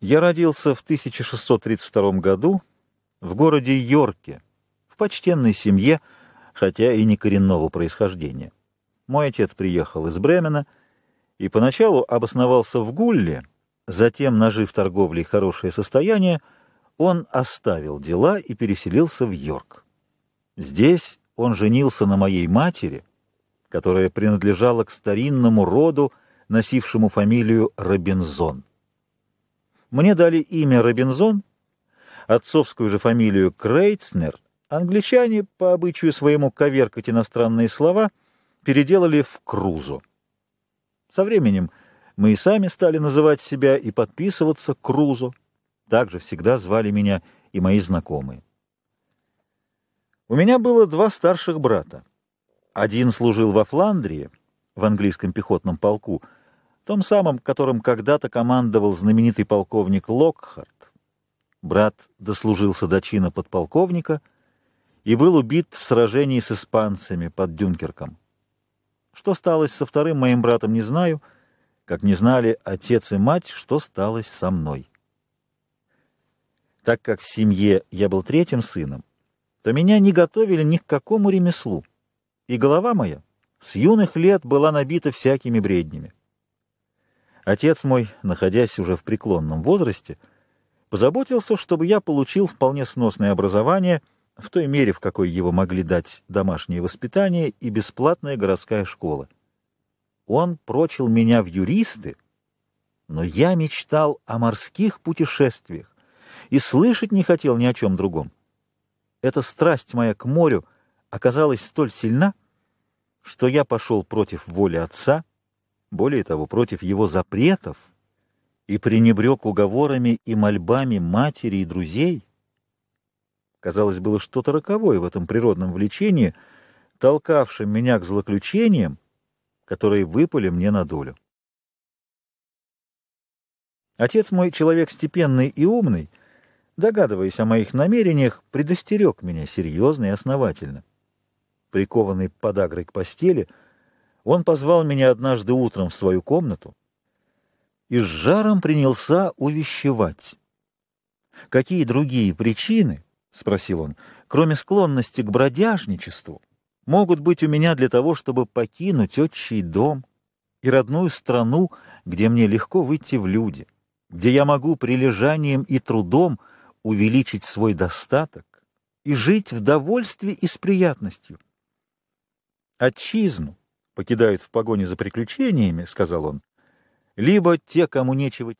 Я родился в 1632 году в городе Йорке, в почтенной семье, хотя и не коренного происхождения. Мой отец приехал из Бремена и поначалу обосновался в Гулле, затем, нажив торговлей хорошее состояние, он оставил дела и переселился в Йорк. Здесь он женился на моей матери, которая принадлежала к старинному роду, носившему фамилию Робинзон. Мне дали имя Робинзон, отцовскую же фамилию Крейцнер. Англичане, по обычаю своему коверкать иностранные слова, переделали в Крузу. Со временем мы и сами стали называть себя и подписываться Крузу, также всегда звали меня и мои знакомые. У меня было два старших брата. Один служил во Фландрии, в английском пехотном полку — том самом, которым когда-то командовал знаменитый полковник Локхарт. Брат дослужился до чина подполковника и был убит в сражении с испанцами под Дюнкерком. Что сталось со вторым моим братом, не знаю, как не знали отец и мать, что сталось со мной. Так как в семье я был третьим сыном, то меня не готовили ни к какому ремеслу, и голова моя с юных лет была набита всякими бреднями. Отец мой, находясь уже в преклонном возрасте, позаботился, чтобы я получил вполне сносное образование в той мере, в какой его могли дать домашнее воспитание и бесплатная городская школа. Он прочил меня в юристы, но я мечтал о морских путешествиях и слышать не хотел ни о чем другом. Эта страсть моя к морю оказалась столь сильна, что я пошел против воли отца — более того, против его запретов, и пренебрег уговорами и мольбами матери и друзей. Казалось, было что-то роковое в этом природном влечении, толкавшем меня к злоключениям, которые выпали мне на долю. Отец мой, человек степенный и умный, догадываясь о моих намерениях, предостерег меня серьезно и основательно. Прикованный подагрой к постели — он позвал меня однажды утром в свою комнату и с жаром принялся увещевать. «Какие другие причины, — спросил он, — кроме склонности к бродяжничеству, могут быть у меня для того, чтобы покинуть отчий дом и родную страну, где мне легко выйти в люди, где я могу прилежанием и трудом увеличить свой достаток и жить в довольстве и с приятностью? Отчизну, покидают в погоне за приключениями, — сказал он, — либо те, кому нечего